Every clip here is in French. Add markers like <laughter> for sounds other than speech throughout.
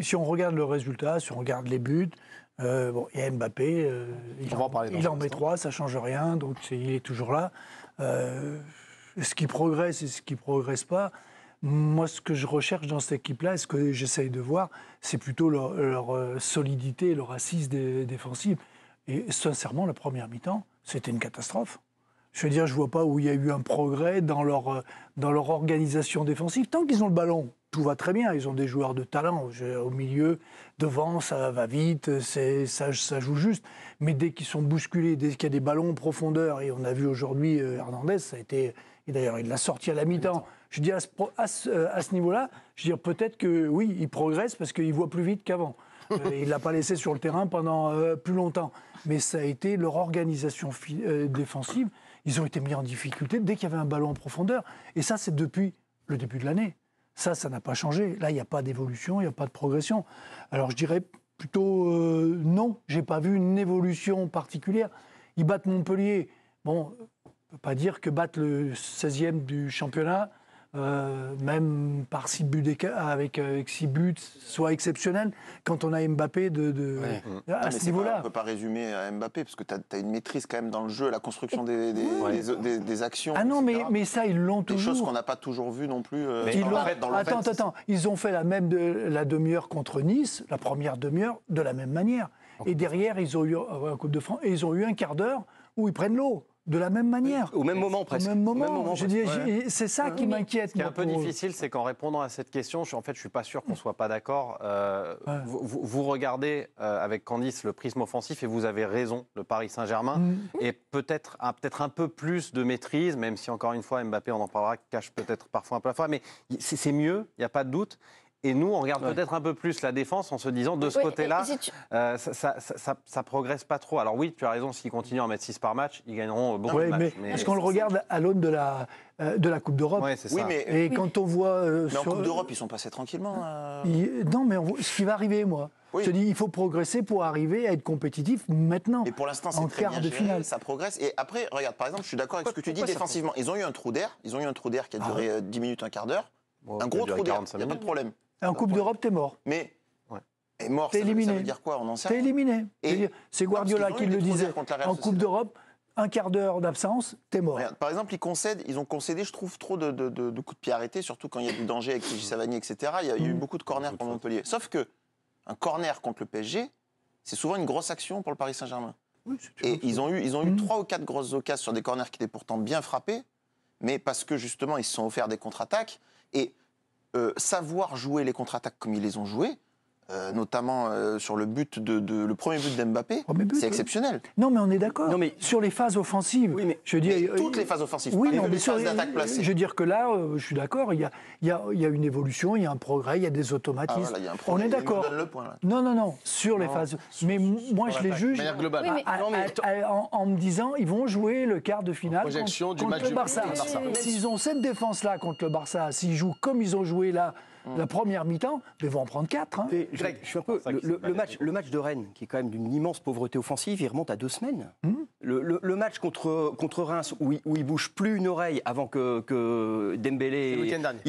si, on regarde le résultat, si on regarde les buts, euh, bon, il y a Mbappé, euh, il, en, met trois, ça change rien, donc il est toujours là. Euh, ce qui progresse et ce qui ne progresse pas, moi, ce que je recherche dans cette équipe-là, ce que j'essaye de voir, c'est plutôt leur, solidité, leur assise défensive. Et sincèrement, la première mi-temps, c'était une catastrophe. Je veux dire, je vois pas où il y a eu un progrès dans leur, dans leur organisation défensive. Tant qu'ils ont le ballon, tout va très bien. Ils ont des joueurs de talent. Au milieu, devant, ça va vite, c'est, ça, ça, joue juste. Mais dès qu'ils sont bousculés, dès qu'il y a des ballons en profondeur, et on a vu aujourd'hui euh, Hernandez, ça a été. Et d'ailleurs, il l'a sorti à la mi-temps. Je dis euh, à ce, niveau-là, je dis peut-être que oui, il progresse parce qu'il voit plus vite qu'avant. <laughs> Euh, il ne l'a pas laissé sur le terrain pendant plus longtemps. Mais ça a été leur organisation défensive. Ils ont été mis en difficulté dès qu'il y avait un ballon en profondeur. Et ça, c'est depuis le début de l'année. Ça, ça n'a pas changé. Là, il n'y a pas d'évolution, il n'y a pas de progression. Alors je dirais plutôt euh, non. non, n'ai pas vu une évolution particulière. Ils battent Montpellier. Bon, on peut pas dire que battre le 16e du championnat, euh, même par six buts avec, euh, avec six buts, soit exceptionnel quand on a Mbappé de, mm. à ce niveau-là. On ne peut pas résumer à Mbappé parce que tu as, une maîtrise quand même dans le jeu, la construction des, des, actions. Ah non, mais, mais, ça, ils l'ont toujours. Des choses qu'on n'a pas toujours vues non plus. Euh, ils dans attends, attends, ils ont fait la même la demi-heure contre Nice, la première demi-heure, de la même manière. Et derrière, ils ont eu, euh, Coupe de France, et ils ont eu un quart d'heure où ils prennent l'eau de la même manière. Au même moment presque. Au même moment. c'est ça qui m'inquiète. Ce qui est un peu difficile, c'est qu'en répondant à cette question, je, en fait, je suis pas sûr qu'on soit pas d'accord. Euh, vous, regardez euh, avec Candice le prisme offensif et vous avez raison. Le Paris Saint-Germain mm. et peut-être un, peut-être un peu plus de maîtrise, même si encore une fois Mbappé, on en parlera, cache peut-être parfois un peu la fois, mais c'est mieux, il n'y a pas de doute. Et nous, on regarde peut-être un peu plus la défense en se disant de ce côté-là, euh, ça, ça, progresse pas trop. Alors oui, tu as raison, s'ils continuent à mettre 6 par match, ils gagneront beaucoup de matchs. Parce qu'on le regarde à l'aune de la, euh, de la Coupe d'Europe. oui, mais... Et quand on voit... Euh, mais en Coupe d'Europe, ils sont passés tranquillement. Non, mais ce qui va arriver, moi, Je te dis, il faut progresser pour arriver à être compétitif maintenant. Et pour l'instant, c'est très de finale. Ça progresse. Et après, regarde, par exemple, je suis d'accord avec ce que tu dis défensivement. Ils ont eu un trou d'air. Ils ont eu un trou d'air qui a ah duré 10 minutes, un quart d'heure. un gros trou d'air. Il n'y a pas de problème. En Coupe d'Europe, t'es mort. Mais et mort, ça, Veut, dire quoi On en T'es éliminé. C'est Guardiola qui le disait. En Coupe d'Europe, un quart d'heure d'absence, t'es mort. par exemple, ils concèdent, ils ont concédé, je trouve, trop de, coups de pied arrêtés, surtout quand il y a du danger avec Gilles Savagny, etc. Il y a, eu mm. beaucoup de corners pour Montpellier. Sauf que un corner contre le PSG, c'est souvent une grosse action pour le Paris Saint-Germain. et ils ont eu, ils ont eu mm. trois ou quatre grosses occasions sur des corners qui étaient pourtant bien frappés, mais parce que justement, ils se sont offerts des contre-attaques. Et euh, savoir jouer les contre-attaques comme ils les ont jouées, euh, notamment euh, sur le but de, le premier but d'Mbappé, oh, c'est hein. exceptionnel. Non, mais on est d'accord. mais sur les phases offensives, oui, mais, je dis euh, toutes les phases offensives. Oui, non, mais sur Je veux dire que là, je suis d'accord. Il y a, y, a, y a, une évolution, il y a un progrès, il y a des automatismes. Ah, y a un on est d'accord. Non, non, non, sur les phases. mais moi, je les juge. Manière globale. en, me disant, ils vont jouer le quart de finale contre, le Barça. S'ils ont cette défense là contre le Barça, s'ils jouent comme ils ont joué là Mm. La première mi-temps, ils vont en prendre 4. Hein. je suis un peu, le, match, le, match, de Rennes, qui est quand même d'une immense pauvreté offensive, il remonte à deux semaines. Mm. Le, match contre, contre Reims, où il, où bouge plus une oreille avant que, que Dembélé...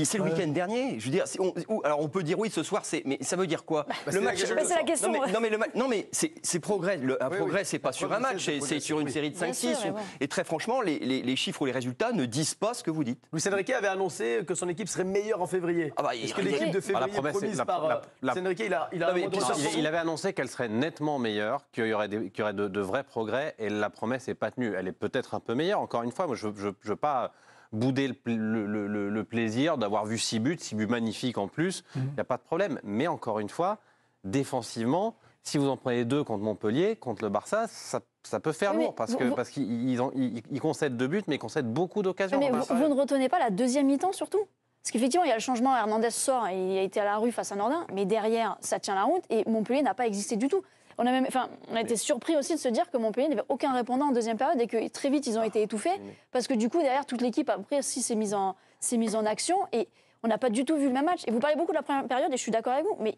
C'est le week-end dernier. Je veux dire, on, alors on peut dire oui, ce soir, Mais ça veut dire quoi bah, Le match... Bah, la question. Non mais, mais c'est progrès. un progrès, ce c'est pas sur un match, c'est sur une série de 5-6. Et très franchement, les, chiffres ou les résultats ne disent pas ce que vous dites. Louis Enrique avait annoncé que son équipe serait meilleure en février. Ah bah, que l'équipe de février bah, la promesse, promise par il, avait annoncé qu'elle serait nettement meilleure, qu'il y aurait, aurait de, vrais progrès, et la promesse n'est pas tenue. Elle est peut-être un peu meilleure, encore une fois, moi je ne veux pas bouder le, plaisir d'avoir vu six buts, six buts magnifiques en plus, mhm. il n'y a pas de problème. Mais encore une fois, défensivement, si vous en prenez deux contre Montpellier, contre le Barça, ça, peut faire lourd parce que parce qu'ils concèdent deux buts, mais ils concèdent beaucoup d'occasions. Mais vous, ne retenez pas la deuxième mi-temps surtout parce qu'effectivement, il y a le changement. Hernandez sort et il a été à la rue face à Nordin. Mais derrière, ça tient la route et Montpellier n'a pas existé du tout. On a, même, enfin, on a été surpris aussi de se dire que Montpellier n'avait aucun répondant en deuxième période et que très vite ils ont ah, été étouffés parce que du coup derrière toute l'équipe après aussi s'est mise en mise en action et on n'a pas du tout vu le même match. Et vous parlez beaucoup de la première période et je suis d'accord avec vous, mais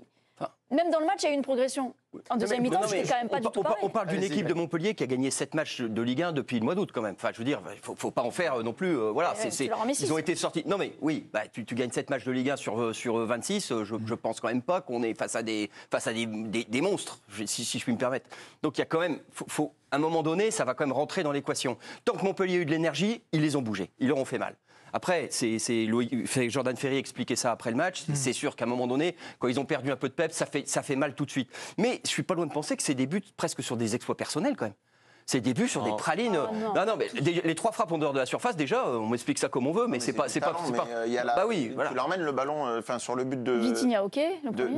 même dans le match, il y a eu une progression. En deuxième mi-temps, quand même pas on, du tout parle d'une équipe de Montpellier qui a gagné 7 matchs de Ligue 1 depuis le mois d'août, quand même. Enfin, je veux dire, il ne faut pas en faire euh, non plus. Euh, voilà, ils ont été sortis. Non, mais oui, bah, tu, gagnes 7 matchs de Ligue 1 sur, euh, sur 26. Je, je pense quand même pas qu'on est face à des, monstres, si, je puis me permettre. Donc, il y a quand même. à un moment donné, ça va quand même rentrer dans l'équation. Tant que Montpellier a eu de l'énergie, ils les ont bougés. Ils leur ont fait mal. Après, c'est Jordan Ferry expliquait ça après le match. Hmm. C'est sûr qu'à un moment donné, quand ils ont perdu un peu de pep, ça fait, mal tout de suite. Mais je suis pas loin de penser que c'est des buts presque sur des exploits personnels quand même ses débuts sur des oh. pralines. Ah, non. non. mais les trois frappes en dehors de la surface, déjà, euh, on m'explique ça comme on veut, mais, c'est pas, c'est pas, euh, bah oui, Tu leur mènes le ballon, euh, enfin sur le but de. Vitinha, ok.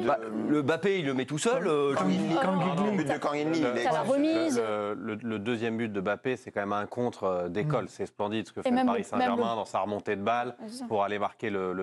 Bah, le, Bappé, il le met tout seul. Oh, le Le deuxième but de Bappé, c'est quand même un contre d'école. Mm. C'est splendide ce que fait Paris Saint-Germain dans sa remontée de balle pour aller marquer le,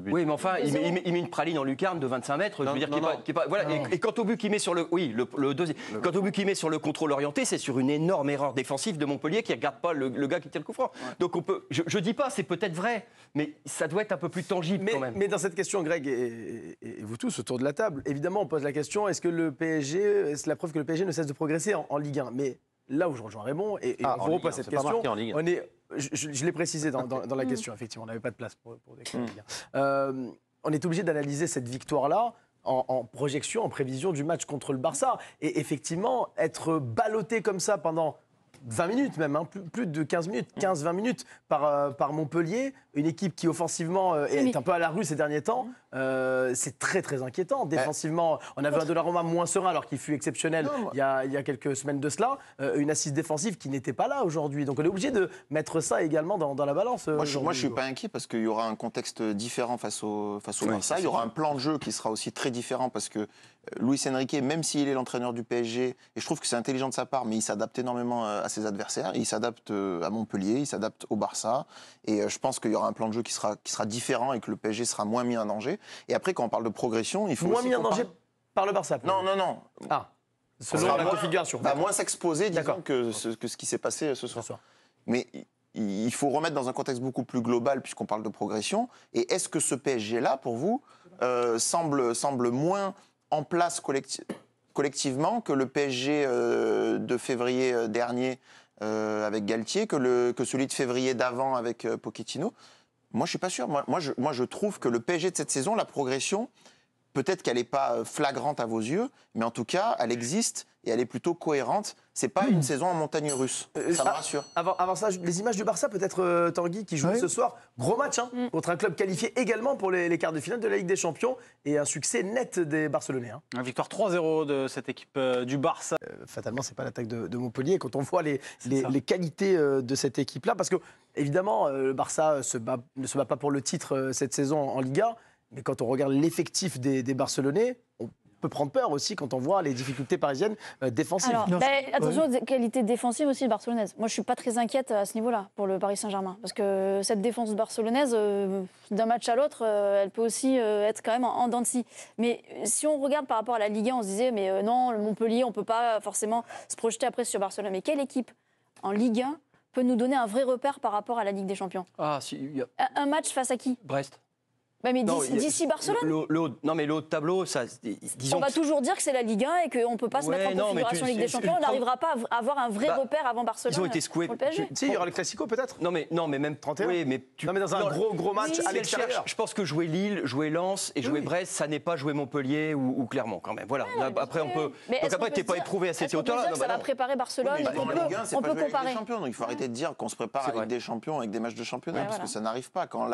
but. Oui, mais enfin, il met, une praline en lucarne de 25 mètres. Et, quand quant au but qu'il met sur le, oui, le, deuxième. Quand au but qu'il met sur le contrôle orienté, c'est sur une une énorme erreur défensive de Montpellier qui ne regarde pas le, gars qui tient le coup franc. Donc on peut, je ne dis pas, c'est peut-être vrai, mais ça doit être un peu plus tangible mais, quand même. Mais dans cette question, Greg, et, vous tous autour de la table, évidemment, on pose la question est-ce que le PSG, est-ce la preuve que le PSG ne cesse de progresser en, Ligue 1 Mais là où je rejoins Raymond, et, on ah, vous repose cette question, on est, je, je, l'ai précisé dans, la <laughs> question, effectivement, on n'avait pas de place pour, pour des hmm. euh, on est obligé d'analyser cette victoire-là en, projection, en prévision du match contre le Barça. Et effectivement, être ballotté comme ça pendant 20 minutes même, hein, plus, de 15 minutes, 15-20 mm. minutes par, euh, par Montpellier, une équipe qui offensivement euh, est un peu à la rue ces derniers temps. Mm. Euh, c'est très très inquiétant. Bah, Défensivement, on avait un Donnarumma moins serein alors qu'il fut exceptionnel il, y a, il, y a, quelques semaines de cela. une assise défensive qui n'était pas là aujourd'hui. Donc on est obligé de mettre ça également dans, dans la balance. Moi je ne suis pas inquiet parce qu'il y aura un contexte différent face au, face au Marseille. Il y aura un plan de jeu qui sera aussi très différent parce que Luis Enrique, même s'il est l'entraîneur du PSG, et je trouve que c'est intelligent de sa part, mais il s'adapte énormément à ses adversaires. il s'adapte euh, à Montpellier, il s'adapte au Barça. Et euh, je pense qu'il y aura un plan de jeu qui sera, qui sera différent et que le PSG sera moins mis en danger. Et après, quand on parle de progression, il faut. Moins mis en danger par le Barça Non, non, non. Ah, selon la configuration. moins s'exposer, disons, que ce, que ce qui s'est passé euh, ce soir. Mais il faut remettre dans un contexte beaucoup plus global puisqu'on parle de progression. Et est-ce que ce PSG-là, pour vous, semble, semble moins en place collective collectivement que le PSG euh, de février euh, dernier euh, avec Galtier, que, le, que celui de février d'avant avec Pochettino. Moi, je suis pas sûr. Moi, je, moi, je trouve que le PSG de cette saison, la progression, peut-être qu'elle n'est pas flagrante à vos yeux, mais en tout cas, elle existe et elle est plutôt cohérente. C'est pas une hmm. saison en montagne russe. Euh, euh, ça me bah, rassure. Avant, ça, les images du Barça, peut-être euh, Tanguy qui joue ce soir. Gros match hein, hmm. contre un club qualifié également pour les, les, quarts de finale de la Ligue des Champions et un succès net des Barcelonais. Hein. Une victoire 3-0 de cette équipe du Barça. fatalement, c'est pas l'attaque de, Montpellier. Quand on voit les, qualités de cette équipe-là, parce que évidemment, le Barça ne se bat pas pour le titre cette saison en, Liga. Mais quand on regarde l'effectif des, Barcelonais, peut prendre peur aussi quand on voit les difficultés parisiennes euh, défensives. Alors, ben, attention aux qualités défensives aussi Barcelonaises. Moi, je ne suis pas très inquiète à ce niveau-là pour le Paris Saint-Germain parce que cette défense barcelonaise, euh, d'un match à l'autre, euh, elle peut aussi être quand même en, dents de scie. Mais si on regarde par rapport à la Ligue 1, on se disait mais non, le Montpellier, on peut pas forcément se projeter après sur Barcelone. Mais quelle équipe en Ligue 1 peut nous donner un vrai repère par rapport à la Ligue des Champions. Ah, si, un, match face à qui Brest mais d'ici Barcelone Non, mais l'autre tableau, ça, disons. On va toujours dire que c'est la Ligue 1 et qu'on ne peut pas se mettre en configuration Ligue des Champions. On n'arrivera pas à avoir un vrai bah, repère avant Barcelone. Ils ont été euh, secoués. si, il y aura le Classico peut-être Non, mais, non, mais même. 31 mais Non, mais dans un gros, gros match avec Je pense que jouer Lille, jouer Lens et jouer Brest, ça n'est pas jouer Montpellier ou, Clermont quand même. Voilà. après, on peut. donc après, tu n'es pas éprouvé à cette hauteur-là. Ça va préparer Barcelone. On peut comparer. il faut arrêter de dire qu'on se prépare avec des Champions avec des matchs de championnat parce que ça n'arrive pas. Quand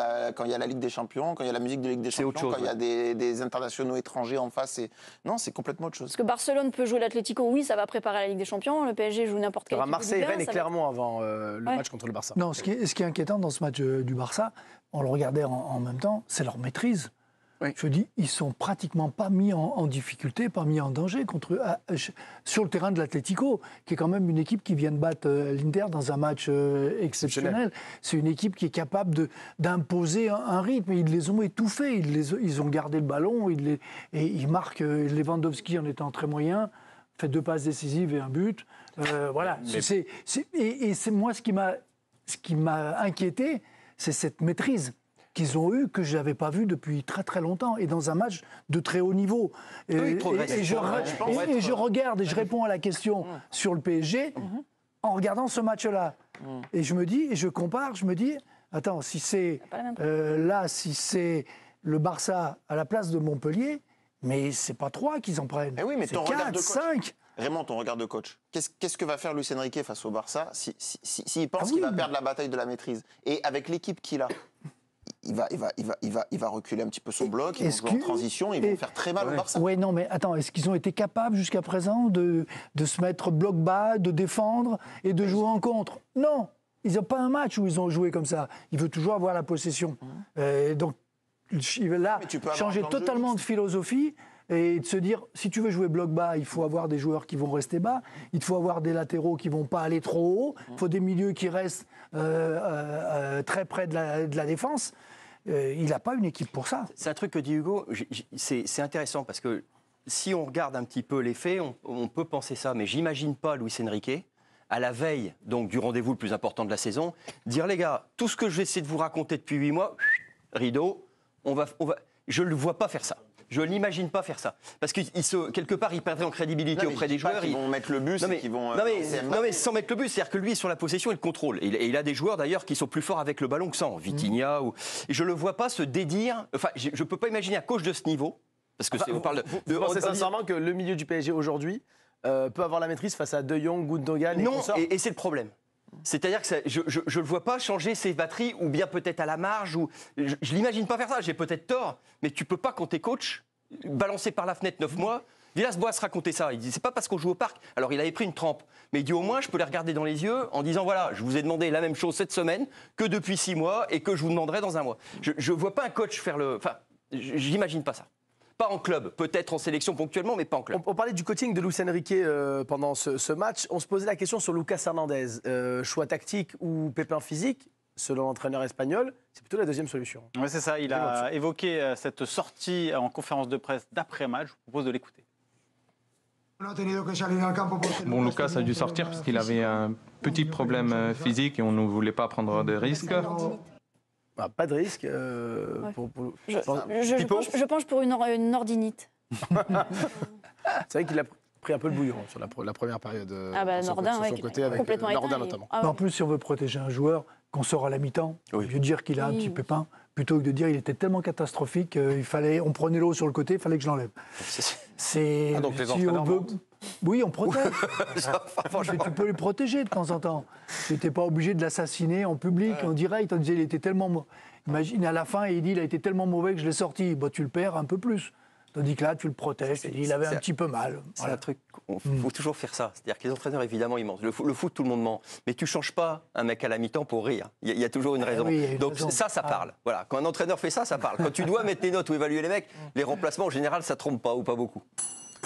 il y a la Ligue des Champions, quand il y a musique de Ligue des Champions il y a des, internationaux étrangers en face. Et... Non, c'est complètement autre chose. Parce que Barcelone peut jouer l'Atlético, oui, ça va préparer la Ligue des Champions. Le PSG joue n'importe quel. Marseille, Rennes clairement avant euh, le match contre le Barça. Non, ce qui est, ce qui est inquiétant dans ce match euh, du Barça, on le regardait en même temps, c'est leur maîtrise. Je dis, ils sont pratiquement pas mis en, difficulté, pas mis en danger contre, ah, sur le terrain de l'Atlético, qui est quand même une équipe qui vient de battre euh, l'Inter dans un match euh, exceptionnel. C'est une équipe qui est capable d'imposer un, rythme. ils les ont étouffés, ils, ont gardé le ballon, ils les, et ils marquent euh, Lewandowski en étant très moyen fait deux passes décisives et un but. voilà. et, c'est moi ce qui m'a inquiété, c'est cette maîtrise qu'ils ont eu que je n'avais pas vu depuis très très longtemps et dans un match de très haut niveau. et, et, je, regarde et je réponds à la question sur le PSG mm-hmm. en regardant ce match-là. Mm. Et je me dis, et je compare, je me dis, attends, si c'est ah, euh, là, si c'est le Barça à la place de Montpellier, mais c'est pas trois qu'ils en prennent. Eh oui, mais c'est quatre, cinq. Raymond, ton regard de coach, qu'est-ce que va faire Luis Enrique face au Barça s'il si, pense ah qu'il va perdre la bataille de la maîtrise Et avec l'équipe qu'il a, il va, il va, il va, reculer un petit peu son bloc, ils vont en transition, ils vont faire très mal au Barça. Oui, non, mais attends, est-ce qu'ils ont été capables jusqu'à présent de, se mettre bloc bas, de défendre et de bah, jouer en contre Non, ils n'ont pas un match où ils ont joué comme ça. Il veut toujours avoir la possession. Mmh. Euh, donc ils donc là, changer totalement de philosophie, et de se dire, si tu veux jouer bloc bas, il faut avoir des joueurs qui vont rester bas, il faut avoir des latéraux qui vont pas aller trop haut, il faut des milieux qui restent euh, euh, euh, très près de la, défense. il n'a pas une équipe pour ça. C'est un truc que dit Hugo, c'est intéressant parce que si on regarde un petit peu les faits, on, peut penser ça, mais j'imagine pas Luis Enrique à la veille donc du rendez-vous le plus important de la saison, dire les gars, tout ce que je vais essayer de vous raconter depuis huit mois, rideau, on va, je ne le vois pas faire ça. Je n'imagine pas faire ça. Parce que se, quelque part, il perdrait en crédibilité auprès des joueurs. Ils vont mettre le bus, non, mais, vont. Euh, non mais, sans mettre le bus, c'est-à-dire que lui, sur la possession, il contrôle. Et il, a des joueurs d'ailleurs qui sont plus forts avec le ballon que sans. Vitinha mm. ou. je le vois pas se dédire. Enfin, je ne peux pas imaginer un coach de ce niveau. Parce que vous de. Vous sincèrement que le milieu du PSG aujourd'hui euh, peut avoir la maîtrise face à De Jong, Gundogan et Non, et c'est le problème. C'est-à-dire que je ne le vois pas changer ses batteries, ou bien peut-être à la marge, ou je, l'imagine pas faire ça, j'ai peut-être tort, mais tu peux pas, quand t'es coach, balancer par la fenêtre 9 mois. Villas-Boas racontait ça, il dit c'est pas parce qu'on joue au parc, alors il avait pris une trempe, mais il dit au moins je peux les regarder dans les yeux en disant voilà, je vous ai demandé la même chose cette semaine que depuis 6 mois et que je vous demanderai dans un mois. Je ne vois pas un coach faire le... Enfin, j'imagine pas ça pas en club, peut-être en sélection ponctuellement, mais pas en club. On, parlait du coaching de Luis Enrique euh, pendant ce, match. On se posait la question sur Lucas Hernandez. Euh, choix tactique ou pépin physique selon l'entraîneur espagnol, c'est plutôt la deuxième solution. Oui, c'est ça. Il a évoqué euh, cette sortie en conférence de presse d'après-match. Je vous propose de l'écouter. Bon, Lucas a dû sortir parce qu'il avait un petit problème physique et on ne voulait pas prendre de risques. Bah, pas de risque. Euh, pour, Je, pense penche, pour une, Nordinite. <laughs> c'est vrai qu'il a pris un peu le bouillon sur la, première période. Euh, ah bah, euh, complètement Nordin ah En plus, si on veut protéger un joueur, qu'on sort à la mi-temps, il dire qu'il a un petit pépin, plutôt que de dire qu'il était tellement catastrophique, qu'il fallait, on prenait l'eau sur le côté, il fallait que je l'enlève. C'est ah, donc les si oui, on protège. <laughs> tu peux le protéger de temps en temps. Tu n'étais pas obligé de l'assassiner en public, en direct. On disait, il était tellement. Imagine, à la fin, il dit, il a été tellement mauvais que je l'ai sorti. Bah, tu le perds un peu plus. Tandis que là, tu le protèges, il avait un petit peu mal. C'est un truc, il mm. faut toujours faire ça. C'est-à-dire que les entraîneurs, évidemment, ils mentent. Le, foot, tout le monde ment. Mais tu changes pas un mec à la mi-temps pour rire. Il y, a toujours une ah raison. Donc ça, ça ah. parle. Voilà. Quand un entraîneur fait ça, ça parle. Quand tu dois mettre tes notes ou évaluer les mecs, mm. les remplacements, en général, ça trompe pas ou pas beaucoup.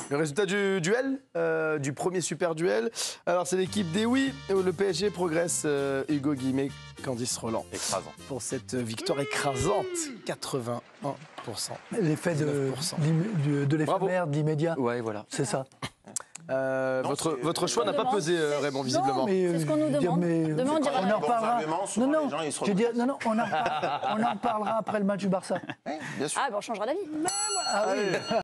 Le résultat du duel, euh, du premier super duel. Alors, c'est l'équipe des oui. Euh, le PSG progresse. Euh, Hugo Guillemet, Candice Roland. Écrasant. Pour cette victoire écrasante, 81%. L'effet de, de, de l'éphémère, de l'immédiat. Ouais, voilà. C'est ça. votre, votre choix n'a pas pesé, Raymond, visiblement. ce qu'on nous demande. on, en parlera. Non, non, non, non, on en, parlera, après le match du Barça. <laughs> oui bien sûr. Ah, ben on changera d'avis. Ah, oui.